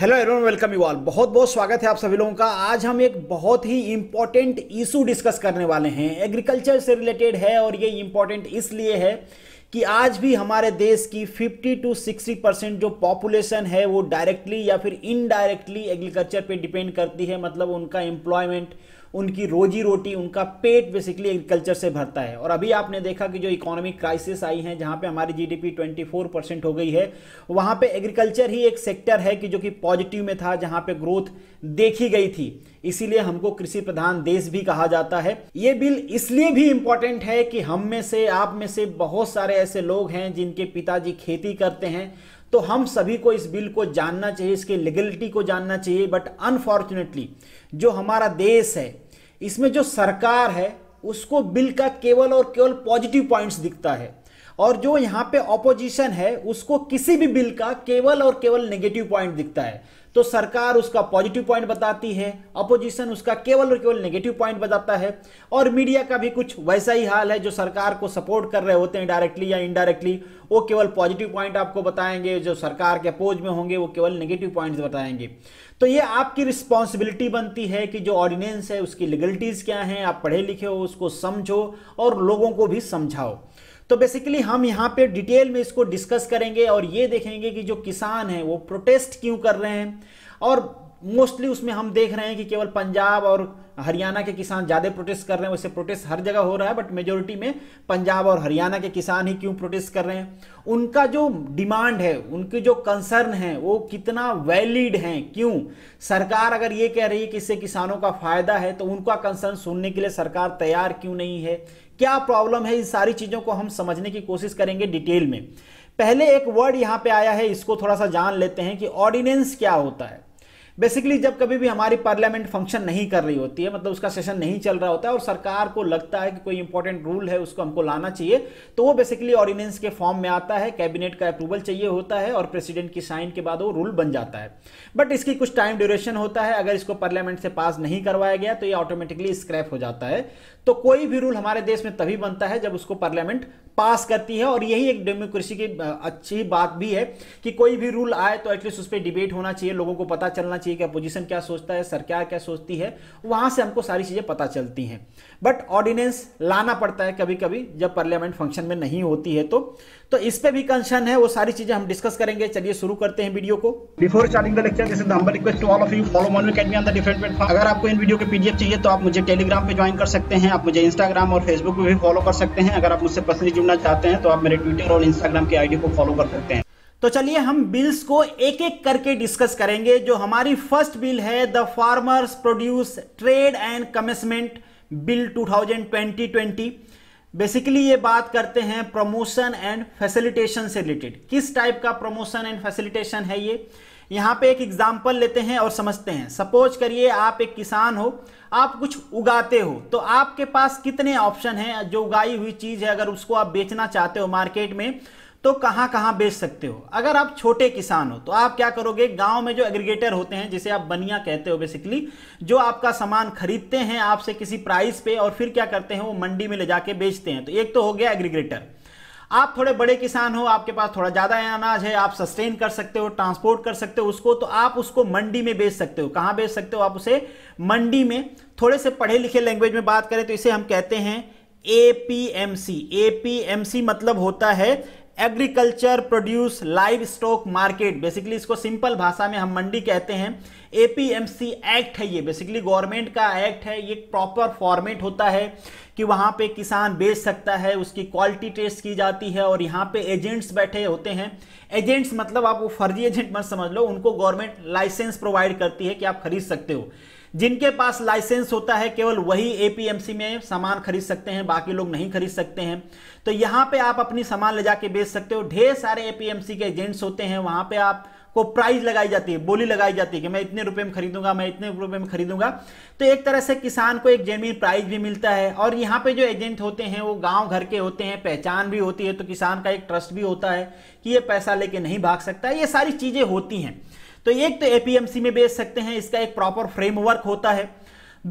hello everyone welcome you all बहुत बहुत स्वागत है आप सभी लोगों का आज हम एक बहुत ही इंपॉर्टेंट इशू डिस्कस करने वाले हैं एग्रीकल्चर से रिलेटेड है और ये इंपॉर्टेंट इसलिए है कि आज भी हमारे देश की 50 टू 60 परसेंट जो पॉपुलेशन है वो डायरेक्टली या फिर इनडायरेक्टली एग्रीकल्चर पे डिपेंड करती है मतलब उनका एम्प्लॉयमेंट उनकी रोजी रोटी उनका पेट बेसिकली एग्रीकल्चर से भरता है और अभी आपने देखा कि जो इकोनॉमिक क्राइसिस आई है जहाँ पे हमारी जीडीपी 24 परसेंट हो गई है वहां पे एग्रीकल्चर ही एक सेक्टर है कि जो कि पॉजिटिव में था जहाँ पे ग्रोथ देखी गई थी इसीलिए हमको कृषि प्रधान देश भी कहा जाता है ये बिल इसलिए भी इंपॉर्टेंट है कि हम में से आप में से बहुत सारे ऐसे लोग हैं जिनके पिताजी खेती करते हैं तो हम सभी को इस बिल को जानना चाहिए इसके लीगलिटी को जानना चाहिए बट अनफॉर्चुनेटली जो हमारा देश है इसमें जो सरकार है उसको बिल का केवल और केवल पॉजिटिव पॉइंट्स दिखता है और जो यहाँ पे ऑपोजिशन है उसको किसी भी बिल का केवल और केवल नेगेटिव पॉइंट दिखता है तो सरकार उसका पॉजिटिव पॉइंट बताती है अपोजिशन उसका केवल और केवल नेगेटिव पॉइंट बताता है और मीडिया का भी कुछ वैसा ही हाल है जो सरकार को सपोर्ट कर रहे होते हैं डायरेक्टली या इनडायरेक्टली वो केवल पॉजिटिव पॉइंट आपको बताएंगे जो सरकार के अपोज में होंगे वो केवल नेगेटिव पॉइंट्स बताएंगे तो ये आपकी रिस्पॉन्सिबिलिटी बनती है कि जो ऑर्डिनेंस है उसकी लीगलिटीज़ क्या हैं आप पढ़े लिखे हो उसको समझो और लोगों को भी समझाओ तो बेसिकली हम यहां पे डिटेल में इसको डिस्कस करेंगे और ये देखेंगे कि जो किसान हैं वो प्रोटेस्ट क्यों कर रहे हैं और मोस्टली उसमें हम देख रहे हैं कि केवल पंजाब और हरियाणा के किसान ज़्यादा प्रोटेस्ट कर रहे हैं वैसे प्रोटेस्ट हर जगह हो रहा है बट मेजोरिटी में पंजाब और हरियाणा के किसान ही क्यों प्रोटेस्ट कर रहे हैं उनका जो डिमांड है उनकी जो कंसर्न है वो कितना वैलिड है क्यों सरकार अगर ये कह रही है कि इससे किसानों का फायदा है तो उनका कंसर्न सुनने के लिए सरकार तैयार क्यों नहीं है क्या प्रॉब्लम है इन सारी चीज़ों को हम समझने की कोशिश करेंगे डिटेल में पहले एक वर्ड यहाँ पे आया है इसको थोड़ा सा जान लेते हैं कि ऑर्डिनेंस क्या होता है बेसिकली जब कभी भी हमारी पार्लियामेंट फंक्शन नहीं कर रही होती है मतलब उसका सेशन नहीं चल रहा होता है और सरकार को लगता है कि कोई इंपॉर्टेंट रूल है उसको हमको लाना चाहिए तो वो बेसिकली ऑर्डिनेंस के फॉर्म में आता है कैबिनेट का अप्रूवल चाहिए होता है और प्रेसिडेंट की साइन के बाद वो रूल बन जाता है बट इसकी कुछ टाइम ड्यूरेशन होता है अगर इसको पार्लियामेंट से पास नहीं करवाया गया तो ये ऑटोमेटिकली स्क्रैप हो जाता है तो कोई भी रूल हमारे देश में तभी बनता है जब उसको पार्लियामेंट पास करती है और यही एक डेमोक्रेसी की अच्छी बात भी है कि कोई भी रूल आए तो एटलीस्ट उस पर डिबेट होना चाहिए लोगों को पता चलना चाहिए कि अपोजिशन क्या सोचता है सरकार क्या सोचती है वहां से हमको सारी चीज़ें पता चलती हैं बट ऑर्डिनेंस लाना पड़ता है कभी कभी जब पार्लियामेंट फंक्शन में नहीं होती है तो तो इस पे भी कंसर्न है वो सारी चीज़ें हम डिस्कस करेंगे चलिए शुरू करते हैं वीडियो को before starting the lecture this is number request to all of you follow Mon Academy on the different platform अगर आपको इन वीडियो के पीडीएफ चाहिए तो आप मुझे टेलीग्राम पे ज्वाइन कर सकते हैं आप मुझे इंस्टाग्राम और फेसबुक पे भी फॉलो कर सकते हैं अगर आप मुझसे पर्सनली जुड़ना चाहते हैं तो आप मेरे ट्विटर और इंस्टाग्राम के आईडी को फॉलो कर सकते हैं तो चलिए हम बिल्स को एक एक करके डिस्कस करेंगे जो हमारी फर्स्ट बिल है the farmers produce trade and commitment bill 2020-20 basically ये बात करते हैं प्रमोशन एंड फैसिलिटेशन से रिलेटेड किस टाइप का प्रमोशन एंड फैसिलिटेशन है ये यहाँ पे एक एग्जाम्पल लेते हैं और समझते हैं सपोज करिए आप एक किसान हो आप कुछ उगाते हो तो आपके पास कितने ऑप्शन हैं जो उगाई हुई चीज़ है अगर उसको आप बेचना चाहते हो मार्केट में तो कहां कहां बेच सकते हो अगर आप छोटे किसान हो तो आप क्या करोगे गांव में जो एग्रीगेटर होते हैं जिसे आप बनिया कहते हो बेसिकली जो आपका सामान खरीदते हैं आपसे किसी प्राइस पे और फिर क्या करते हैं वो मंडी में ले जाके बेचते हैं तो एक तो हो गया एग्रीगेटर आप थोड़े बड़े किसान हो आपके पास थोड़ा ज़्यादा अनाज है आप सस्टेन कर सकते हो ट्रांसपोर्ट कर सकते हो उसको तो आप उसको मंडी में बेच सकते हो कहां बेच सकते हो आप उसे मंडी में थोड़े से पढ़े लिखे लैंग्वेज में बात करें तो इसे हम कहते हैं ए पी एम सी मतलब होता है agriculture produce livestock market basically इसको सिंपल भाषा में हम मंडी कहते हैं एपीएमसी एक्ट है ये बेसिकली गवर्नमेंट का एक्ट है ये प्रॉपर फॉर्मेट होता है कि वहाँ पे किसान बेच सकता है उसकी क्वालिटी टेस्ट की जाती है और यहाँ पे एजेंट्स बैठे होते हैं एजेंट्स मतलब आप वो फर्जी एजेंट मत समझ लो उनको गवर्नमेंट लाइसेंस प्रोवाइड करती है कि आप खरीद सकते हो जिनके पास लाइसेंस होता है केवल वही एपीएमसी में सामान खरीद सकते हैं बाकी लोग नहीं खरीद सकते हैं तो यहाँ पे आप अपनी सामान ले जाके बेच सकते हो ढेर सारे एपीएमसी के एजेंट्स होते हैं वहाँ पे आप को प्राइस लगाई जाती है बोली लगाई जाती है कि मैं इतने रुपए में खरीदूंगा मैं इतने रुपए में खरीदूंगा तो एक तरह से किसान को एक जेनविन प्राइस भी मिलता है और यहाँ पे जो एजेंट होते हैं वो गांव घर के होते हैं पहचान भी होती है तो किसान का एक ट्रस्ट भी होता है कि ये पैसा लेके नहीं भाग सकता ये सारी चीज़ें होती हैं तो एक तो एपीएमसी में बेच सकते हैं इसका एक प्रॉपर फ्रेमवर्क होता है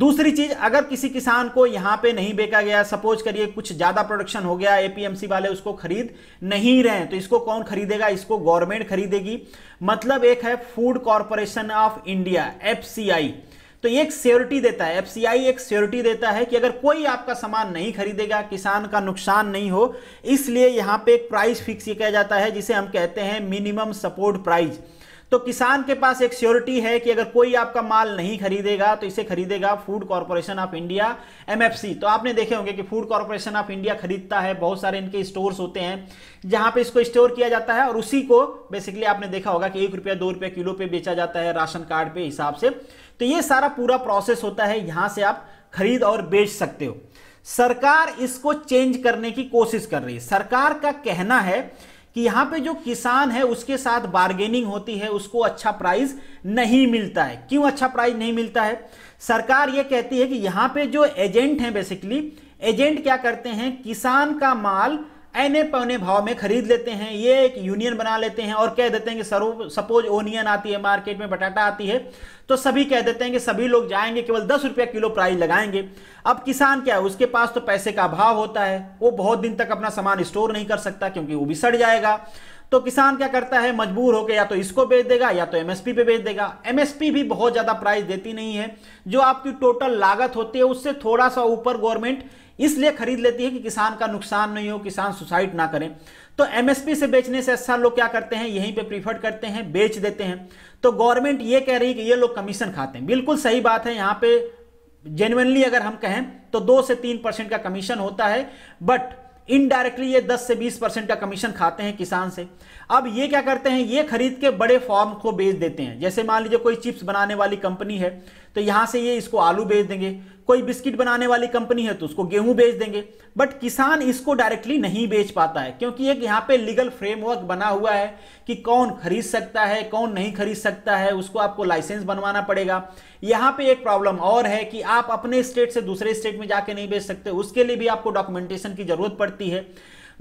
दूसरी चीज अगर किसी किसान को यहां पे नहीं बेचा गया सपोज करिए कुछ ज्यादा प्रोडक्शन हो गया एपीएमसी वाले उसको खरीद नहीं रहे तो इसको कौन खरीदेगा इसको गवर्नमेंट खरीदेगी मतलब एक है food corporation of India FCI तो एक सियोरिटी देता है एफसीआई एक सियोरिटी देता है कि अगर कोई आपका सामान नहीं खरीदेगा किसान का नुकसान नहीं हो इसलिए यहां पे एक प्राइस फिक्स किया जाता है जिसे हम कहते हैं मिनिमम सपोर्ट प्राइस तो किसान के पास एक श्योरिटी है कि अगर कोई आपका माल नहीं खरीदेगा तो इसे खरीदेगा food corporation of India MFC तो आपने देखे होंगे कि फूड कॉरपोरेशन ऑफ इंडिया खरीदता है बहुत सारे इनके स्टोर्स होते हैं जहां पे इसको स्टोर किया जाता है और उसी को बेसिकली आपने देखा होगा कि एक रुपया दो रुपया किलो पे बेचा जाता है राशन कार्ड पे हिसाब से तो ये सारा पूरा प्रोसेस होता है यहां से आप खरीद और बेच सकते हो सरकार इसको चेंज करने की कोशिश कर रही है सरकार का कहना है कि यहां पे जो किसान है उसके साथ बार्गेनिंग होती है उसको अच्छा प्राइस नहीं मिलता है क्यों अच्छा प्राइस नहीं मिलता है सरकार ये कहती है कि यहां पे जो एजेंट हैं बेसिकली एजेंट क्या करते हैं किसान का माल एने पौने भाव में खरीद लेते हैं ये एक यूनियन बना लेते हैं और कह देते हैं कि सरो सपोज ओनियन आती है मार्केट में बटाटा आती है तो सभी कह देते हैं कि सभी लोग जाएंगे केवल दस रुपया किलो प्राइस लगाएंगे अब किसान क्या है उसके पास तो पैसे का अभाव होता है वो बहुत दिन तक अपना सामान स्टोर नहीं कर सकता क्योंकि वो भी सड़ जाएगा तो किसान क्या करता है मजबूर होकर या तो इसको बेच देगा या तो एमएसपी पे बेच देगा एमएसपी भी बहुत ज़्यादा प्राइस देती नहीं है जो आपकी टोटल लागत होती है उससे थोड़ा सा ऊपर गवर्नमेंट इसलिए खरीद लेती है कि किसान का नुकसान नहीं हो किसान सुसाइड ना करें तो एमएसपी से बेचने से अच्छा लोग क्या करते हैं यहीं पे प्रीफर्ड करते हैं बेच देते हैं तो गवर्नमेंट ये कह रही है कि ये लोग कमीशन खाते हैं बिल्कुल सही बात है यहाँ पे जेनुअनली अगर हम कहें तो दो से तीन परसेंट का कमीशन होता है बट इनडायरेक्टली ये 10 से 20 परसेंट का कमीशन खाते हैं किसान से अब ये क्या करते हैं ये खरीद के बड़े फॉर्म को बेच देते हैं जैसे मान लीजिए कोई चिप्स बनाने वाली कंपनी है तो यहां से ये इसको आलू बेच देंगे कोई बिस्किट बनाने वाली कंपनी है तो उसको गेहूं बेच देंगे बट किसान इसको डायरेक्टली नहीं बेच पाता है क्योंकि एक यहाँ पे लीगल फ्रेमवर्क बना हुआ है कि कौन खरीद सकता है कौन नहीं खरीद सकता है उसको आपको लाइसेंस बनवाना पड़ेगा यहाँ पे एक प्रॉब्लम और है कि आप अपने स्टेट से दूसरे स्टेट में जाके नहीं बेच सकते उसके लिए भी आपको डॉक्यूमेंटेशन की जरूरत पड़ती है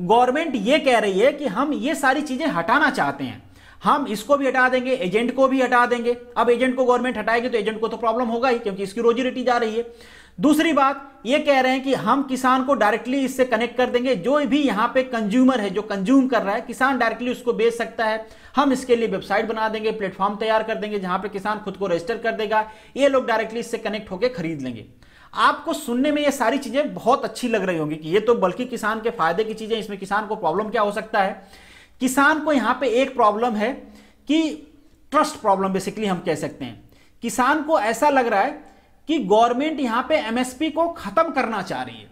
गवर्नमेंट ये कह रही है कि हम ये सारी चीजें हटाना चाहते हैं हम इसको भी हटा देंगे एजेंट को भी हटा देंगे अब एजेंट को गवर्नमेंट हटाएगी तो एजेंट को तो प्रॉब्लम होगा ही क्योंकि इसकी रोजी रोटी जा रही है दूसरी बात ये कह रहे हैं कि हम किसान को डायरेक्टली इससे कनेक्ट कर देंगे जो भी यहाँ पे कंज्यूमर है जो कंज्यूम कर रहा है किसान डायरेक्टली उसको बेच सकता है हम इसके लिए वेबसाइट बना देंगे प्लेटफॉर्म तैयार कर देंगे जहां पे किसान खुद को रजिस्टर कर देगा ये लोग डायरेक्टली इससे कनेक्ट होकर खरीद लेंगे आपको सुनने में ये सारी चीजें बहुत अच्छी लग रही होंगी कि ये तो बल्कि किसान के फायदे की चीजें इसमें किसान को प्रॉब्लम क्या हो सकता है किसान को यहां पे एक प्रॉब्लम है कि ट्रस्ट प्रॉब्लम बेसिकली हम कह सकते हैं किसान को ऐसा लग रहा है कि गवर्नमेंट यहां पे एमएसपी को खत्म करना चाह रही है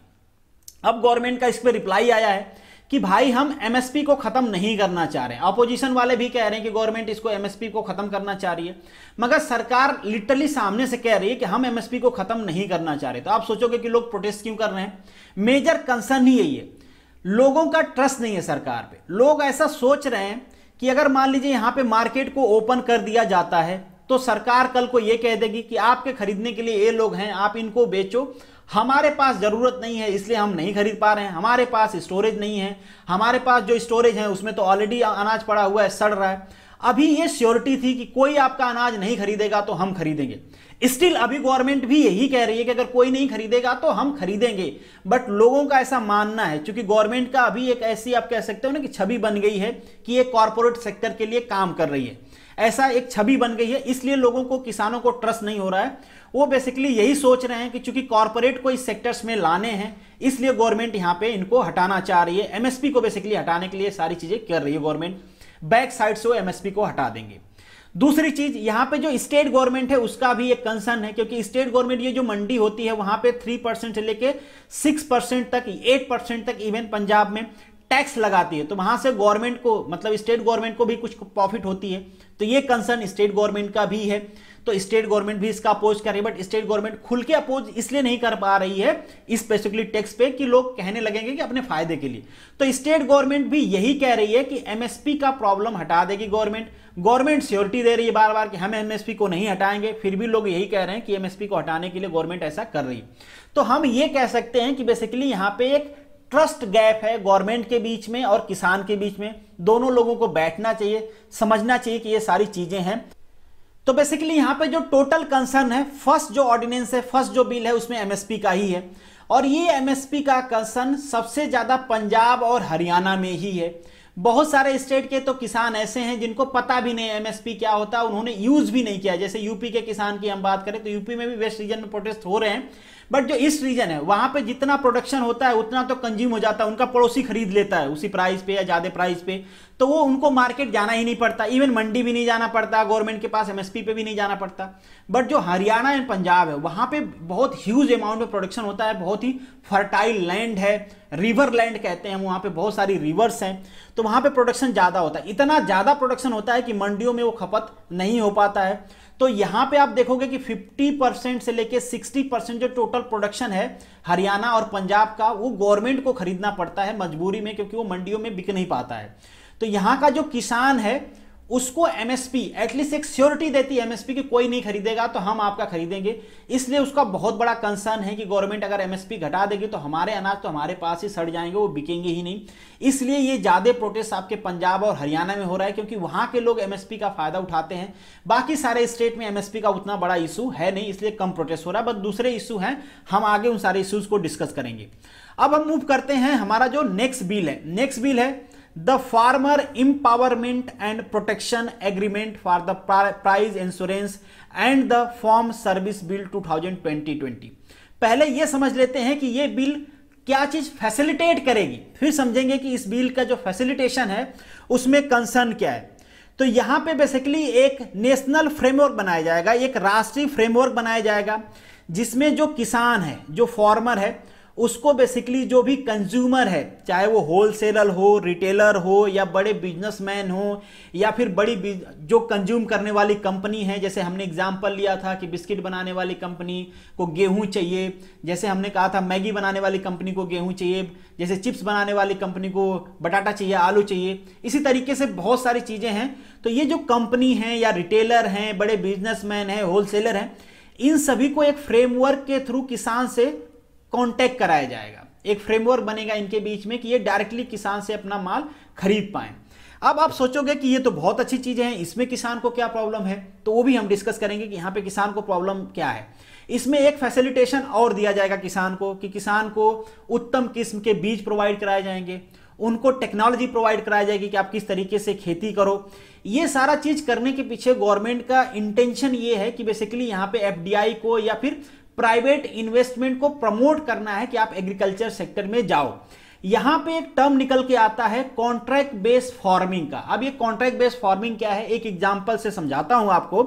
अब गवर्नमेंट का इस पर रिप्लाई आया है कि भाई हम एमएसपी को खत्म नहीं करना चाह रहे हैं अपोजिशन वाले भी कह रहे हैं कि गवर्नमेंट इसको एमएसपी को खत्म करना चाह रही है मगर सरकार लिटरली सामने से कह रही है कि हम एमएसपी को खत्म नहीं करना चाह रहे तो आप सोचोगे कि लोग प्रोटेस्ट क्यों कर रहे हैं मेजर कंसर्न ही यही है लोगों का ट्रस्ट नहीं है सरकार पे लोग ऐसा सोच रहे हैं कि अगर मान लीजिए यहां पे मार्केट को ओपन कर दिया जाता है तो सरकार कल को यह कह देगी कि आपके खरीदने के लिए ये लोग हैं आप इनको बेचो हमारे पास ज़रूरत नहीं है इसलिए हम नहीं खरीद पा रहे हैं हमारे पास स्टोरेज नहीं है हमारे पास जो स्टोरेज है उसमें तो ऑलरेडी अनाज पड़ा हुआ है सड़ रहा है अभी ये श्योरिटी थी कि कोई आपका अनाज नहीं खरीदेगा तो हम खरीदेंगे स्टिल अभी गवर्नमेंट भी यही कह रही है कि अगर कोई नहीं खरीदेगा तो हम खरीदेंगे बट लोगों का ऐसा मानना है क्योंकि गवर्नमेंट का अभी एक ऐसी आप कह सकते हो ना कि छवि बन गई है कि ये कॉरपोरेट सेक्टर के लिए काम कर रही है ऐसा एक छवि बन गई है इसलिए लोगों को किसानों को ट्रस्ट नहीं हो रहा है वो बेसिकली यही सोच रहे हैं कि चूंकि कॉरपोरेट को इस सेक्टर्स में लाने हैं इसलिए गवर्नमेंट यहाँ पे इनको हटाना चाह रही है एमएसपी को बेसिकली हटाने के लिए सारी चीजें कर रही है गवर्नमेंट बैक साइड से वो एमएसपी को हटा देंगे दूसरी चीज यहां पे जो स्टेट गवर्नमेंट है उसका भी एक कंसर्न है क्योंकि स्टेट गवर्नमेंट ये जो मंडी होती है वहां पे थ्री परसेंट से लेके सिक्स परसेंट तक एट परसेंट तक इवन पंजाब में टैक्स लगाती है तो वहां से गवर्नमेंट को मतलब स्टेट गवर्नमेंट को भी कुछ प्रॉफिट होती है तो ये कंसर्न स्टेट गवर्नमेंट का भी है तो स्टेट गवर्नमेंट भी इसका अपोज कर रही है बट स्टेट गवर्नमेंट खुल के अपोज इसलिए नहीं कर पा रही है स्पेसिफिकली टैक्स पे कि लोग कहने लगेंगे कि अपने फायदे के लिए तो स्टेट गवर्नमेंट भी यही कह रही है कि एमएसपी का प्रॉब्लम हटा देगी गवर्नमेंट गवर्नमेंट सियोरिटी दे रही है बार बार कि हम एमएसपी को नहीं हटाएंगे फिर भी लोग यही कह रहे हैं कि एमएसपी को हटाने के लिए गवर्नमेंट ऐसा कर रही है तो हम ये कह सकते हैं कि बेसिकली यहाँ पे एक ट्रस्ट गैप है गवर्नमेंट के बीच में और किसान के बीच में दोनों लोगों को बैठना चाहिए समझना चाहिए कि ये सारी चीजें हैं तो बेसिकली यहां पे जो टोटल कंसर्न है फर्स्ट जो ऑर्डिनेंस है फर्स्ट जो बिल है उसमें एमएसपी का ही है और ये एमएसपी का कंसर्न सबसे ज्यादा पंजाब और हरियाणा में ही है बहुत सारे स्टेट के तो किसान ऐसे हैं जिनको पता भी नहीं एमएसपी क्या होता उन्होंने यूज भी नहीं किया जैसे यूपी के किसान की हम बात करें तो यूपी में भी वेस्ट रीजन में प्रोटेस्ट हो रहे हैं बट जो इस रीजन है वहां पे जितना प्रोडक्शन होता है उतना तो कंज्यूम हो जाता है उनका पड़ोसी खरीद लेता है उसी प्राइस पे या ज्यादा प्राइस पे तो वो उनको मार्केट जाना ही नहीं पड़ता इवन मंडी भी नहीं जाना पड़ता गवर्नमेंट के पास एमएसपी पे भी नहीं जाना पड़ता बट जो हरियाणा एंड पंजाब है वहां पे बहुत ह्यूज अमाउंट में प्रोडक्शन होता है बहुत ही फर्टाइल लैंड है रिवर लैंड कहते हैं वहाँ पे बहुत सारी रिवर्स हैं तो वहां पे प्रोडक्शन ज़्यादा होता है इतना ज़्यादा प्रोडक्शन होता है कि मंडियों में वो खपत नहीं हो पाता है तो यहां पे आप देखोगे कि 50 परसेंट से लेके 60 परसेंट जो टोटल प्रोडक्शन है हरियाणा और पंजाब का वो गवर्नमेंट को खरीदना पड़ता है मजबूरी में क्योंकि वो मंडियों में बिक नहीं पाता है तो यहां का जो किसान है उसको एमएसपी एटलीस्ट एक श्योरिटी देती है एमएसपी की कोई नहीं खरीदेगा तो हम आपका खरीदेंगे इसलिए उसका बहुत बड़ा कंसर्न है कि गवर्नमेंट अगर एमएसपी घटा देगी तो हमारे अनाज तो हमारे पास ही सड़ जाएंगे वो बिकेंगे ही नहीं इसलिए ये ज्यादा प्रोटेस्ट आपके पंजाब और हरियाणा में हो रहा है क्योंकि वहां के लोग एमएसपी का फायदा उठाते हैं बाकी सारे स्टेट में एमएसपी का उतना बड़ा इशू है नहीं इसलिए कम प्रोटेस्ट हो रहा है बट दूसरे इशू हैं हम आगे उन सारे इशूज को डिस्कस करेंगे अब हम मूव करते हैं हमारा जो नेक्स्ट बिल है नेक्स्ट बिल है the farmer empowerment and protection agreement for the price insurance and the farm service bill 2020 पहले यह समझ लेते हैं कि यह बिल क्या चीज फैसिलिटेट करेगी फिर समझेंगे कि इस बिल का जो फैसिलिटेशन है उसमें कंसर्न क्या है तो यहां पे बेसिकली एक नेशनल फ्रेमवर्क बनाया जाएगा एक राष्ट्रीय फ्रेमवर्क बनाया जाएगा जिसमें जो किसान है जो फॉर्मर है उसको बेसिकली जो भी कंज्यूमर है चाहे वो होलसेलर हो रिटेलर हो या बड़े बिजनेसमैन हो या फिर बड़ी जो कंज्यूम करने वाली कंपनी है जैसे हमने एग्जाम्पल लिया था कि बिस्किट बनाने वाली कंपनी को गेहूं चाहिए जैसे हमने कहा था मैगी बनाने वाली कंपनी को गेहूं चाहिए जैसे चिप्स बनाने वाली कंपनी को बटाटा चाहिए आलू चाहिए इसी तरीके से बहुत सारी चीज़ें हैं तो ये जो कंपनी हैं या रिटेलर हैं बड़े बिजनेसमैन हैं होलसेलर हैं इन सभी को एक फ्रेमवर्क के थ्रू किसान से कॉन्टैक्ट कराया जाएगा एक फ्रेमवर्क बनेगा इनके बीच में कि ये डायरेक्टली किसान से अपना माल खरीद पाए अब आप सोचोगे कि ये तो बहुत अच्छी चीज़ें हैं इसमें किसान को क्या प्रॉब्लम है तो वो भी हम डिस्कस करेंगे कि यहाँ पे किसान को प्रॉब्लम क्या है इसमें एक फैसिलिटेशन और दिया जाएगा किसान को कि किसान को उत्तम किस्म के बीज प्रोवाइड कराए जाएंगे उनको टेक्नोलॉजी प्रोवाइड कराई जाएगी कि आप किस तरीके से खेती करो ये सारा चीज़ करने के पीछे गवर्नमेंट का इंटेंशन ये है कि बेसिकली यहाँ पे एफडीआई को या फिर प्राइवेट इन्वेस्टमेंट को प्रमोट करना है कि आप एग्रीकल्चर सेक्टर में जाओ यहां पे एक टर्म निकल के आता है कॉन्ट्रैक्ट बेस्ड फार्मिंग का अब ये कॉन्ट्रैक्ट बेस्ड फार्मिंग क्या है एक एग्जांपल से समझाता हूं आपको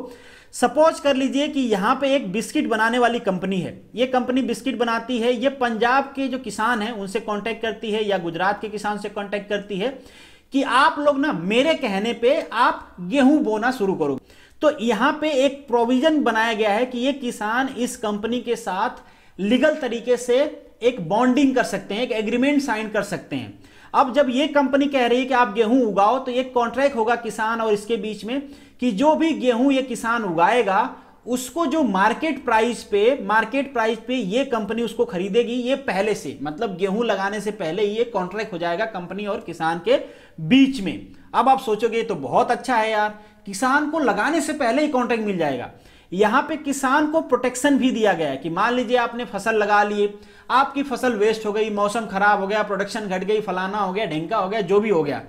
सपोज कर लीजिए कि यहां पे एक बिस्किट बनाने वाली कंपनी है ये कंपनी बिस्किट बनाती है ये पंजाब के जो किसान हैं उनसे कॉन्टैक्ट करती है या गुजरात के किसान से कॉन्टैक्ट करती है कि आप लोग ना मेरे कहने पर आप गेहूं बोना शुरू करोगे तो यहां पे एक प्रोविजन बनाया गया है कि ये किसान इस कंपनी के साथ लीगल तरीके से एक बॉन्डिंग कर सकते हैं एक एग्रीमेंट साइन कर सकते हैं अब जब ये कंपनी कह रही है कि आप गेहूं उगाओ तो एक कॉन्ट्रैक्ट होगा किसान और इसके बीच में कि जो भी गेहूं ये किसान उगाएगा उसको जो मार्केट प्राइस पे मार्केट प्राइस पे ये कंपनी उसको खरीदेगी ये पहले से मतलब गेहूं लगाने से पहले ही ये कॉन्ट्रैक्ट हो जाएगा कंपनी और किसान के बीच में अब आप सोचोगे तो बहुत अच्छा है यार किसान को लगाने से पहले ही कॉन्ट्रैक्ट मिल जाएगा यहां पे किसान को प्रोटेक्शन भी दिया गया है कि मान लीजिए आपने फसल लगा लिए आपकी फसल वेस्ट हो गई मौसम खराब हो गया प्रोडक्शन घट गई फलाना हो गया ढेंका हो गया जो भी हो गया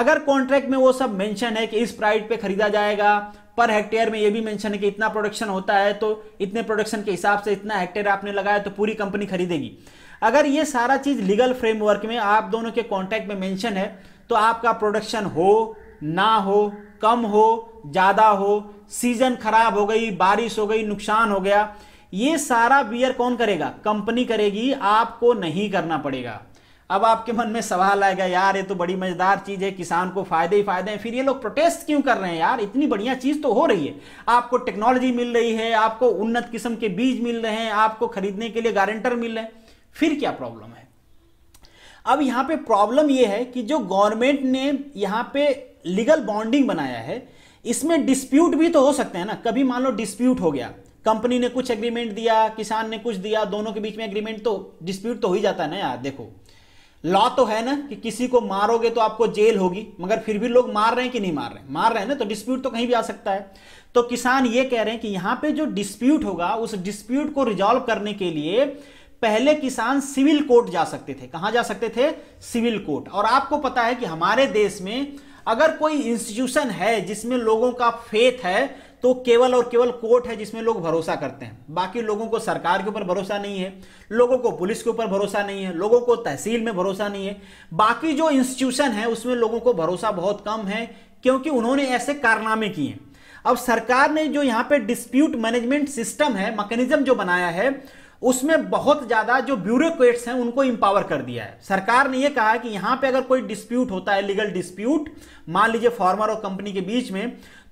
अगर कॉन्ट्रैक्ट में वो सब मेंशन है कि इस प्राइस पे खरीदा जाएगा पर हेक्टेयर में ये भी मेंशन है कि इतना प्रोडक्शन होता है तो इतने प्रोडक्शन के हिसाब से इतना हेक्टेयर आपने लगाया तो पूरी कंपनी खरीदेगी अगर ये सारा चीज लीगल फ्रेमवर्क में आप दोनों के कॉन्ट्रैक्ट में मेंशन है तो आपका प्रोडक्शन हो ना हो कम हो ज़्यादा हो सीजन खराब हो गई बारिश हो गई नुकसान हो गया ये सारा बियर कौन करेगा कंपनी करेगी आपको नहीं करना पड़ेगा अब आपके मन में सवाल आएगा यार ये तो बड़ी मजेदार चीज है किसान को फायदे ही फायदे हैं फिर ये लोग प्रोटेस्ट क्यों कर रहे हैं यार इतनी बढ़िया चीज तो हो रही है आपको टेक्नोलॉजी मिल रही है आपको उन्नत किस्म के बीज मिल रहे हैं आपको खरीदने के लिए गारंटर मिल रहे हैं फिर क्या प्रॉब्लम है अब यहां पे प्रॉब्लम यह है कि जो गवर्नमेंट ने यहां पे लीगल बॉन्डिंग बनाया है इसमें डिस्प्यूट भी तो हो सकते हैं ना कभी मान लो डिस्प्यूट हो गया कंपनी ने कुछ एग्रीमेंट दिया किसान ने कुछ दिया दोनों के बीच में एग्रीमेंट तो डिस्प्यूट तो हो ही जाता है ना यार देखो लॉ तो है ना कि किसी को मारोगे तो आपको जेल होगी मगर फिर भी लोग मार रहे हैं कि नहीं मार रहे हैं मार रहे हैं ना तो डिस्प्यूट तो कहीं भी आ सकता है तो किसान ये कह रहे हैं कि यहां पे जो डिस्प्यूट होगा उस डिस्प्यूट को रिजॉल्व करने के लिए पहले किसान सिविल कोर्ट जा सकते थे कहां जा सकते थे सिविल कोर्ट और आपको पता है कि हमारे देश में अगर कोई इंस्टीट्यूशन है जिसमें लोगों का फेथ है तो केवल और केवल कोर्ट है जिसमें लोग भरोसा करते हैं बाकी लोगों को सरकार के ऊपर भरोसा नहीं है लोगों को पुलिस के ऊपर भरोसा नहीं है लोगों को तहसील में भरोसा नहीं है बाकी जो इंस्टीट्यूशन है उसमें लोगों को भरोसा बहुत कम है क्योंकि उन्होंने ऐसे कारनामे किए हैं अब सरकार ने जो यहाँ पे डिस्प्यूट मैनेजमेंट सिस्टम है मैकेनिज्म जो बनाया है उसमें बहुत ज़्यादा जो ब्यूरोक्रेट्स हैं उनको इंपावर कर दिया है सरकार ने यह कहा कि यहाँ पे अगर कोई डिस्प्यूट होता है लीगल डिस्प्यूट मान लीजिए फार्मर और कंपनी के बीच में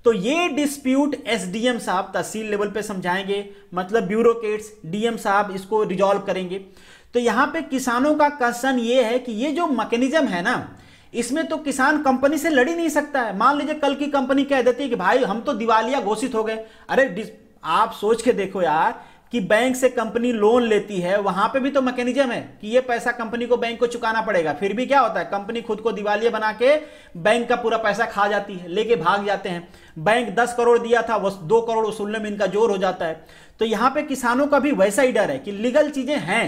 तो ये डिस्प्यूट एसडीएम साहब तहसील लेवल पे समझाएंगे मतलब ब्यूरोक्रेट्स डीएम साहब इसको रिजॉल्व करेंगे तो यहां पे किसानों का कंसर्न ये है कि ये जो मैकेनिज्म है ना इसमें तो किसान कंपनी से लड़ ही नहीं सकता है मान लीजिए कल की कंपनी कह देती है कि भाई हम तो दिवालिया घोषित हो गए अरे आप सोच के देखो यार कि बैंक से कंपनी लोन लेती है वहां पे भी तो मैकेनिज्म है कि ये पैसा कंपनी को बैंक को चुकाना पड़ेगा फिर भी क्या होता है कंपनी खुद को दिवालिया बना के बैंक का पूरा पैसा खा जाती है लेके भाग जाते हैं बैंक दस करोड़ दिया था वो दो करोड़ वसूलने में इनका जोर हो जाता है तो यहां पर किसानों का भी वैसा ही डर है कि लीगल चीजें हैं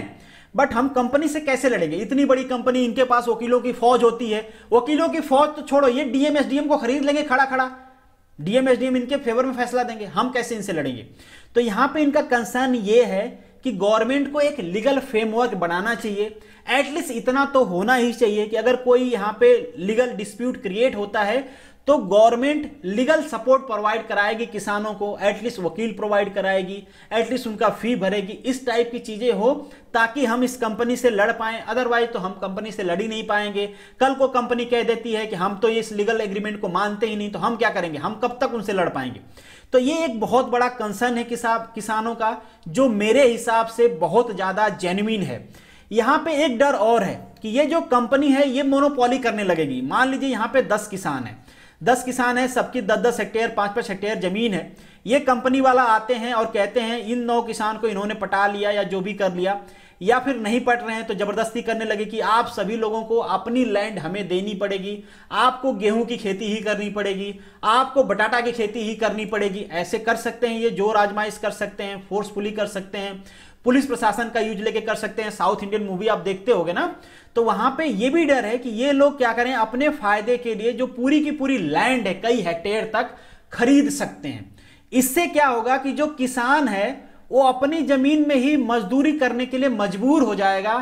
बट हम कंपनी से कैसे लड़ेंगे इतनी बड़ी कंपनी इनके पास वकीलों की फौज होती है वकीलों की फौज तो छोड़ो ये डीएमएसडीएम को खरीद लेंगे खड़ा खड़ा डीएमएसडीएम इनके फेवर में फैसला देंगे हम कैसे इनसे लड़ेंगे तो यहां पे इनका कंसर्न ये है कि गवर्नमेंट को एक लीगल फ्रेमवर्क बनाना चाहिए एटलीस्ट इतना तो होना ही चाहिए कि अगर कोई यहां पे लीगल डिस्प्यूट क्रिएट होता है तो गवर्नमेंट लीगल सपोर्ट प्रोवाइड कराएगी किसानों को एटलीस्ट वकील प्रोवाइड कराएगी एटलीस्ट उनका फी भरेगी इस टाइप की चीजें हो ताकि हम इस कंपनी से लड़ पाएं अदरवाइज तो हम कंपनी से लड़ ही नहीं पाएंगे कल को कंपनी कह देती है कि हम तो इस लीगल एग्रीमेंट को मानते ही नहीं तो हम क्या करेंगे हम कब तक उनसे लड़ पाएंगे तो ये एक बहुत बड़ा कंसर्न है किसान किसानों का जो मेरे हिसाब से बहुत ज़्यादा जेन्यून है यहाँ पे एक डर और है कि ये जो कंपनी है ये मोनोपोली करने लगेगी मान लीजिए यहाँ पे दस किसान है दस किसान हैं सबकी दस दस हेक्टेयर पांच पांच हेक्टेयर जमीन है ये कंपनी वाला आते हैं और कहते हैं इन नौ किसान को इन्होंने पटा लिया या जो भी कर लिया या फिर नहीं पट रहे हैं तो जबरदस्ती करने लगे कि आप सभी लोगों को अपनी लैंड हमें देनी पड़ेगी आपको गेहूं की खेती ही करनी पड़ेगी आपको बटाटा की खेती ही करनी पड़ेगी ऐसे कर सकते हैं ये जोर आजमाइश कर सकते हैं फोर्सफुली कर सकते हैं पुलिस प्रशासन का यूज लेके कर सकते हैं साउथ इंडियन मूवी आप देखते हो ना तो वहां पे ये भी डर है कि ये लोग क्या करें अपने फायदे के लिए जो पूरी की पूरी लैंड है कई हेक्टेयर तक खरीद सकते हैं इससे क्या होगा कि जो किसान है वो अपनी जमीन में ही मजदूरी करने के लिए मजबूर हो जाएगा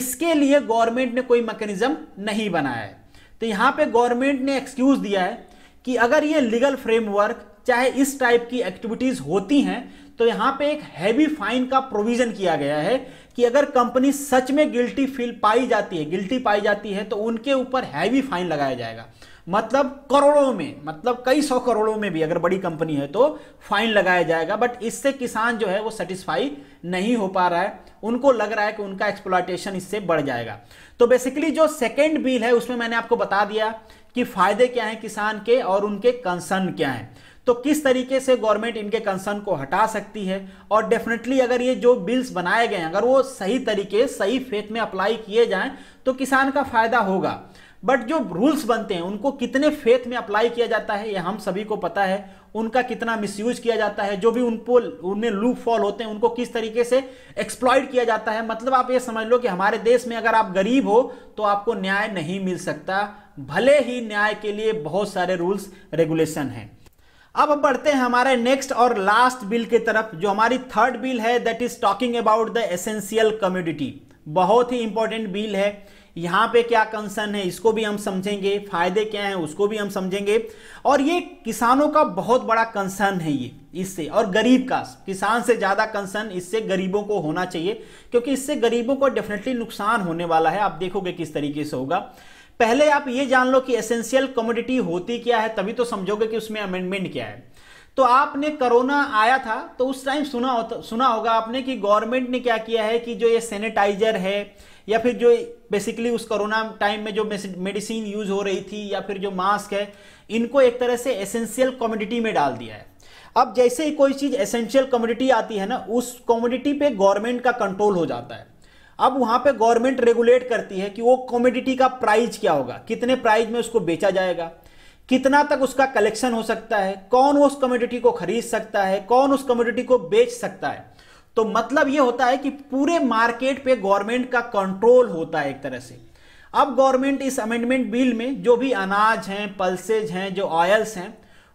इसके लिए गवर्नमेंट ने कोई मैकेनिज्म नहीं बनाया है तो यहां पे गवर्नमेंट ने एक्सक्यूज दिया है कि अगर ये लीगल फ्रेमवर्क चाहे इस टाइप की एक्टिविटीज होती हैं तो यहां पे एक हैवी फाइन का प्रोविजन किया गया है कि अगर कंपनी सच में गिल्टी फील पाई जाती है गिल्टी पाई जाती है तो उनके ऊपर हैवी फाइन लगाया जाएगा मतलब करोड़ों में मतलब कई सौ करोड़ों में भी अगर बड़ी कंपनी है तो फाइन लगाया जाएगा बट इससे किसान जो है वो सेटिस्फाई नहीं हो पा रहा है उनको लग रहा है कि उनका एक्सप्लाटेशन इससे बढ़ जाएगा तो बेसिकली जो सेकेंड बिल है उसमें मैंने आपको बता दिया कि फायदे क्या हैं किसान के और उनके कंसर्न क्या हैं तो किस तरीके से गवर्नमेंट इनके कंसर्न को हटा सकती है और डेफिनेटली अगर ये जो बिल्स बनाए गए हैं अगर वो सही तरीके सही फेथ में अप्लाई किए जाएं तो किसान का फायदा होगा बट जो रूल्स बनते हैं उनको कितने फेथ में अप्लाई किया जाता है ये हम सभी को पता है उनका कितना मिसयूज किया जाता है जो भी उनको उनमें लूप फॉल होते हैं उनको किस तरीके से एक्सप्लॉयड किया जाता है मतलब आप ये समझ लो कि हमारे देश में अगर आप गरीब हो तो आपको न्याय नहीं मिल सकता भले ही न्याय के लिए बहुत सारे रूल्स रेगुलेशन हैं अब हम बढ़ते हैं हमारे नेक्स्ट और लास्ट बिल की तरफ जो हमारी थर्ड बिल है that is talking about the essential community बहुत ही इंपॉर्टेंट बिल है यहाँ पे क्या कंसर्न है इसको भी हम समझेंगे फायदे क्या हैं उसको भी हम समझेंगे और ये किसानों का बहुत बड़ा कंसर्न है ये इससे और गरीब का किसान से ज़्यादा कंसर्न इससे गरीबों को होना चाहिए क्योंकि इससे गरीबों को डेफिनेटली नुकसान होने वाला है आप देखोगे किस तरीके से होगा पहले आप ये जान लो कि एसेंशियल कमोडिटी होती क्या है तभी तो समझोगे कि उसमें अमेंडमेंट क्या है तो आपने कोरोना आया था तो उस टाइम सुना हो, सुना होगा आपने कि गवर्नमेंट ने क्या किया है कि जो ये सैनिटाइजर है या फिर जो बेसिकली उस कोरोना टाइम में जो मेडिसिन यूज हो रही थी या फिर जो मास्क है इनको एक तरह से एसेंशियल कमोडिटी में डाल दिया है अब जैसे ही कोई चीज़ एसेंशियल कमोडिटी आती है ना उस कॉमोडिटी पे गवर्नमेंट का कंट्रोल हो जाता है अब वहां पे गवर्नमेंट रेगुलेट करती है कि वो कॉमोडिटी का प्राइस क्या होगा कितने प्राइस में उसको बेचा जाएगा कितना तक उसका कलेक्शन हो सकता है कौन उस कमोडिटी को खरीद सकता है कौन उस कमोडिटी को बेच सकता है तो मतलब ये होता है कि पूरे मार्केट पे गवर्नमेंट का कंट्रोल होता है एक तरह से अब गवर्नमेंट इस अमेंडमेंट बिल में जो भी अनाज हैं पल्सेज हैं जो ऑयल्स हैं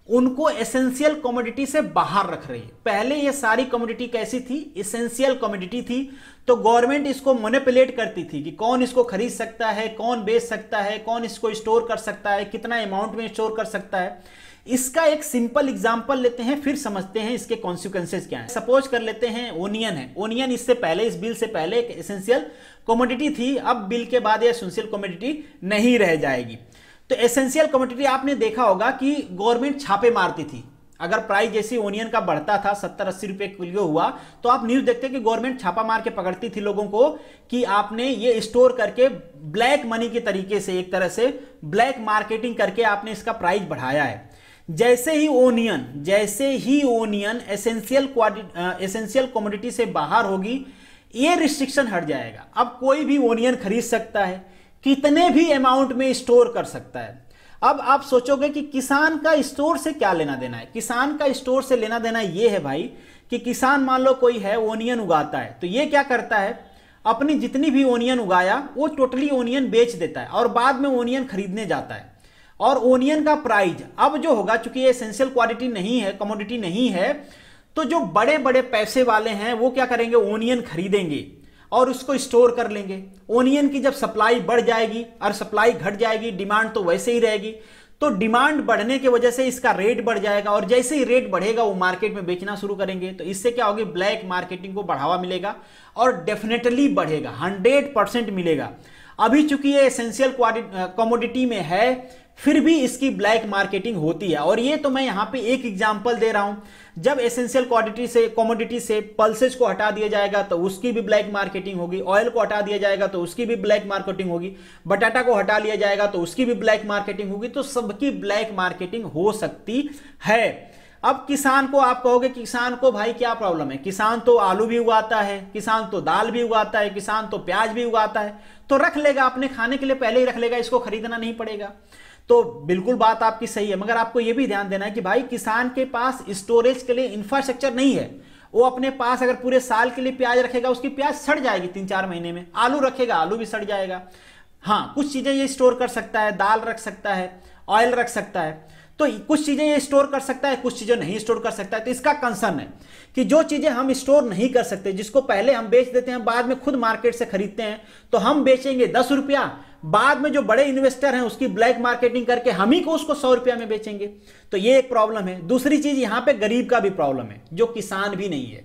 उनको एसेंशियल कमोडिटी से बाहर रख रही है पहले ये सारी कमोडिटी कैसी थी एसेंशियल कमोडिटी थी तो गवर्नमेंट इसको मोनिपुलेट करती थी कि कौन इसको खरीद सकता है कौन बेच सकता है कौन इसको स्टोर कर सकता है कितना अमाउंट में स्टोर कर सकता है इसका एक सिंपल एग्जाम्पल लेते हैं फिर समझते हैं इसके कॉन्सिक्वेंसेज क्या है सपोज कर लेते हैं ओनियन है ओनियन इससे पहले इस बिल से पहले एक एसेंशियल कॉमोडिटी थी अब बिल के बाद यह एसेंशियल कॉमोडिटी नहीं रह जाएगी तो एसेंशियल कमोडिटी आपने देखा होगा कि गवर्नमेंट छापे मारती थी अगर प्राइस जैसे ओनियन का बढ़ता था सत्तर अस्सी रुपए किलो हुआ तो आप न्यूज देखते कि गवर्नमेंट छापा मार के पकड़ती थी लोगों को कि आपने ये स्टोर करके ब्लैक मनी के तरीके से एक तरह से ब्लैक मार्केटिंग करके आपने इसका प्राइस बढ़ाया है जैसे ही ओनियन जैसे ही ओनियन एसेंशियल एसेंशियल कॉमोडिटी से बाहर होगी ये रिस्ट्रिक्शन हट जाएगा अब कोई भी ओनियन खरीद सकता है कितने भी अमाउंट में स्टोर कर सकता है अब आप सोचोगे कि किसान का स्टोर से क्या लेना देना है किसान का स्टोर से लेना देना यह है भाई कि किसान मान लो कोई है ओनियन उगाता है तो यह क्या करता है अपनी जितनी भी ओनियन उगाया वो टोटली ओनियन बेच देता है और बाद में ओनियन खरीदने जाता है और ओनियन का प्राइज अब जो होगा चूंकि ये एसेंशियल क्वालिटी नहीं है कमोडिटी नहीं है तो जो बड़े बड़े पैसे वाले हैं वो क्या करेंगे ओनियन खरीदेंगे और उसको स्टोर कर लेंगे ओनियन की जब सप्लाई बढ़ जाएगी और सप्लाई घट जाएगी डिमांड तो वैसे ही रहेगी तो डिमांड बढ़ने की वजह से इसका रेट बढ़ जाएगा और जैसे ही रेट बढ़ेगा वो मार्केट में बेचना शुरू करेंगे तो इससे क्या होगी ब्लैक मार्केटिंग को बढ़ावा मिलेगा और डेफिनेटली बढ़ेगा हंड्रेड परसेंट मिलेगा अभी चूंकि ये एसेंशियल कॉमोडिटी में है फिर भी इसकी ब्लैक मार्केटिंग होती है और ये तो मैं यहां पे एक एग्जाम्पल दे रहा हूं जब एसेंशियल क्वालिटी से कॉमोडिटी से पल्सेज को हटा दिया जाएगा तो उसकी भी ब्लैक मार्केटिंग होगी ऑयल को हटा दिया जाएगा तो उसकी भी ब्लैक मार्केटिंग होगी बटाटा को हटा लिया जाएगा तो उसकी भी ब्लैक मार्केटिंग होगी तो सबकी ब्लैक मार्केटिंग हो सकती है अब किसान को आप कहोगे किसान को भाई क्या प्रॉब्लम है किसान तो आलू भी उगाता है किसान तो दाल भी उगाता है किसान तो प्याज भी उगाता है तो रख लेगा अपने खाने के लिए पहले ही रख लेगा इसको खरीदना नहीं पड़ेगा तो बिल्कुल बात आपकी सही है मगर आपको यह भी ध्यान देना है कि भाई किसान के पास स्टोरेज के लिए इंफ्रास्ट्रक्चर नहीं है वो अपने पास अगर पूरे साल के लिए प्याज रखेगा उसकी प्याज सड़ जाएगी तीन चार महीने में आलू रखेगा आलू भी सड़ जाएगा हाँ कुछ चीज़ें ये स्टोर कर सकता है दाल रख सकता है ऑयल रख सकता है तो कुछ चीजें ये स्टोर कर सकता है कुछ चीजें नहीं स्टोर कर सकता है तो इसका कंसर्न है कि जो चीजें हम स्टोर नहीं कर सकते जिसको पहले हम बेच देते हैं बाद में खुद मार्केट से खरीदते हैं तो हम बेचेंगे दस रुपया बाद में जो बड़े इन्वेस्टर हैं उसकी ब्लैक मार्केटिंग करके हम ही को उसको सौ रुपया में बेचेंगे तो ये एक प्रॉब्लम है दूसरी चीज यहां पे गरीब का भी प्रॉब्लम है जो किसान भी नहीं है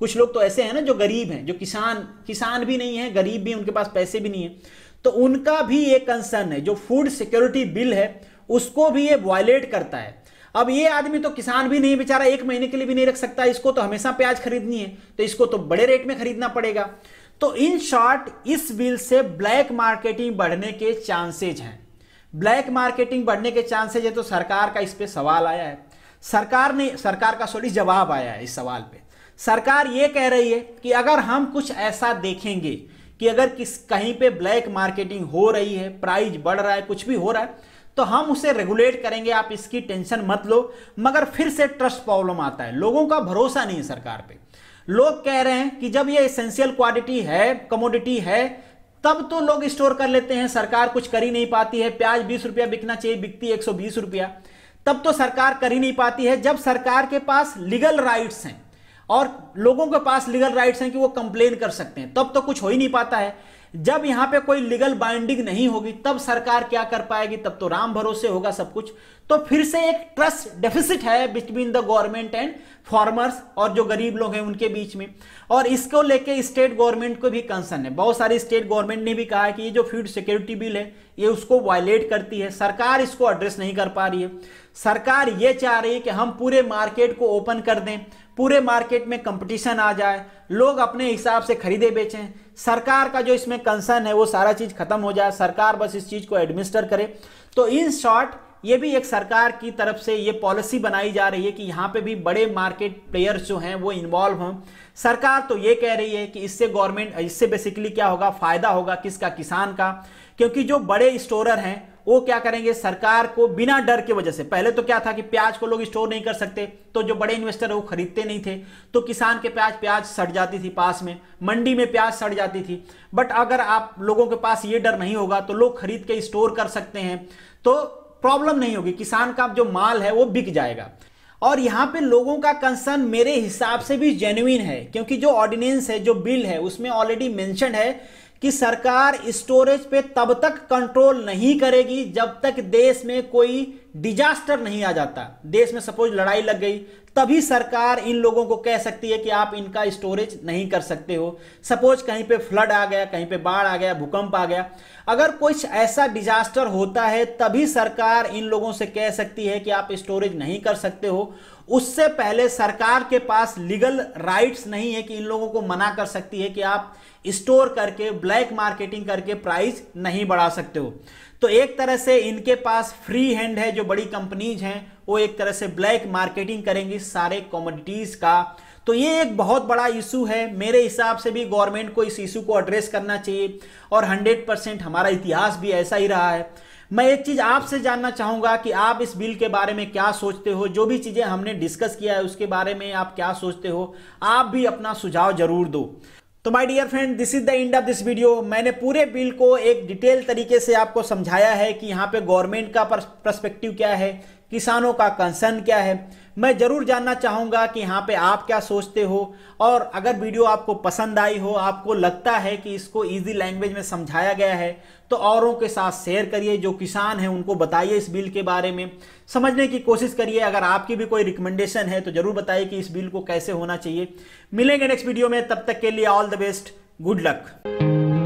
कुछ लोग तो ऐसे हैं ना जो गरीब हैं जो किसान किसान भी नहीं है गरीब भी उनके पास पैसे भी नहीं है तो उनका भी एक कंसर्न है जो फूड सिक्योरिटी बिल है उसको भी ये वॉयलेट करता है अब ये आदमी तो किसान भी नहीं बेचारा एक महीने के लिए भी नहीं रख सकता इसको तो हमेशा प्याज खरीदनी है तो इसको तो बड़े रेट में खरीदना पड़ेगा तो इन शॉर्ट इस बिल से ब्लैक मार्केटिंग बढ़ने के चांसेज हैं ब्लैक मार्केटिंग बढ़ने के चांसेज है तो सरकार का इस पर सवाल आया है सरकार ने सरकार का सॉरी जवाब आया है इस सवाल पे सरकार ये कह रही है कि अगर हम कुछ ऐसा देखेंगे कि अगर किस कहीं पे ब्लैक मार्केटिंग हो रही है प्राइस बढ़ रहा है कुछ भी हो रहा है तो हम उसे रेगुलेट करेंगे आप इसकी टेंशन मत लो मगर फिर से ट्रस्ट प्रॉब्लम आता है लोगों का भरोसा नहीं है सरकार पे लोग कह रहे हैं कि जब ये इसेंशियल क्वालिटी है कमोडिटी है तब तो लोग स्टोर कर लेते हैं सरकार कुछ कर ही नहीं पाती है प्याज बीस रुपया बिकना चाहिए बिकती एक सौ बीस रुपया तब तो सरकार कर ही नहीं पाती है जब सरकार के पास लीगल राइट्स हैं और लोगों के पास लीगल राइट्स हैं कि वो कंप्लेन कर सकते हैं तब तो कुछ हो ही नहीं पाता है जब यहां पे कोई लीगल बाइंडिंग नहीं होगी तब सरकार क्या कर पाएगी तब तो राम भरोसे होगा सब कुछ तो फिर से एक ट्रस्ट डेफिसिट है between the government and farmers और जो गरीब लोग हैं उनके बीच में और इसको लेके स्टेट गवर्नमेंट को भी कंसर्न है बहुत सारी स्टेट गवर्नमेंट ने भी कहा है कि ये जो फूड सिक्योरिटी बिल है ये उसको वायलेट करती है सरकार इसको एड्रेस नहीं कर पा रही है सरकार ये चाह रही है कि हम पूरे मार्केट को ओपन कर दें पूरे मार्केट में कंपटीशन आ जाए लोग अपने हिसाब से खरीदे बेचें सरकार का जो इसमें कंसर्न है वो सारा चीज़ खत्म हो जाए सरकार बस इस चीज़ को एडमिनिस्टर करे तो इन शॉर्ट ये भी एक सरकार की तरफ से ये पॉलिसी बनाई जा रही है कि यहाँ पे भी बड़े मार्केट प्लेयर्स जो हैं वो इन्वॉल्व हों सरकार तो ये कह रही है कि इससे गवर्नमेंट इससे बेसिकली क्या होगा फायदा होगा किसका किसान का क्योंकि जो बड़े स्टोरर हैं वो क्या करेंगे सरकार को बिना डर के वजह से पहले तो क्या था कि प्याज को लोग स्टोर नहीं कर सकते तो जो बड़े इन्वेस्टर है वो खरीदते नहीं थे तो किसान के प्याज प्याज सड़ जाती थी पास में मंडी में प्याज सड़ जाती थी बट अगर आप लोगों के पास ये डर नहीं होगा तो लोग खरीद के स्टोर कर सकते हैं तो प्रॉब्लम नहीं होगी किसान का जो माल है वो बिक जाएगा और यहाँ पे लोगों का कंसर्न मेरे हिसाब से भी जेन्यून है क्योंकि जो ऑर्डिनेंस है जो बिल है उसमें ऑलरेडी मेंशन है कि सरकार स्टोरेज पे तब तक कंट्रोल नहीं करेगी जब तक देश में कोई डिजास्टर नहीं आ जाता देश में सपोज लड़ाई लग गई तभी सरकार इन लोगों को कह सकती है कि आप इनका स्टोरेज नहीं कर सकते हो सपोज कहीं पे फ्लड आ गया कहीं पे बाढ़ आ गया भूकंप आ गया अगर कुछ ऐसा डिजास्टर होता है तभी सरकार इन लोगों से कह सकती है कि आप स्टोरेज नहीं कर सकते हो उससे पहले सरकार के पास लीगल राइट्स नहीं है कि इन लोगों को मना कर सकती है कि आप स्टोर करके ब्लैक मार्केटिंग करके प्राइस नहीं बढ़ा सकते हो तो एक तरह से इनके पास फ्री हैंड है जो बड़ी कंपनीज हैं वो एक तरह से ब्लैक मार्केटिंग करेंगी सारे कॉमोडिटीज़ का तो ये एक बहुत बड़ा इशू है मेरे हिसाब से भी गवर्नमेंट को इस इशू को एड्रेस करना चाहिए और 100 परसेंट हमारा इतिहास भी ऐसा ही रहा है मैं एक चीज आपसे जानना चाहूंगा कि आप इस बिल के बारे में क्या सोचते हो जो भी चीजें हमने डिस्कस किया है उसके बारे में आप क्या सोचते हो आप भी अपना सुझाव जरूर दो तो my dear friend this is the end of this video मैंने पूरे बिल को एक डिटेल तरीके से आपको समझाया है कि यहाँ पे गवर्नमेंट का पर्सपेक्टिव क्या है किसानों का कंसर्न क्या है मैं ज़रूर जानना चाहूंगा कि यहाँ पे आप क्या सोचते हो और अगर वीडियो आपको पसंद आई हो आपको लगता है कि इसको इजी लैंग्वेज में समझाया गया है तो औरों के साथ शेयर करिए जो किसान हैं उनको बताइए इस बिल के बारे में समझने की कोशिश करिए अगर आपकी भी कोई रिकमेंडेशन है तो ज़रूर बताइए कि इस बिल को कैसे होना चाहिए मिलेंगे नेक्स्ट वीडियो में तब तक के लिए all the best good luck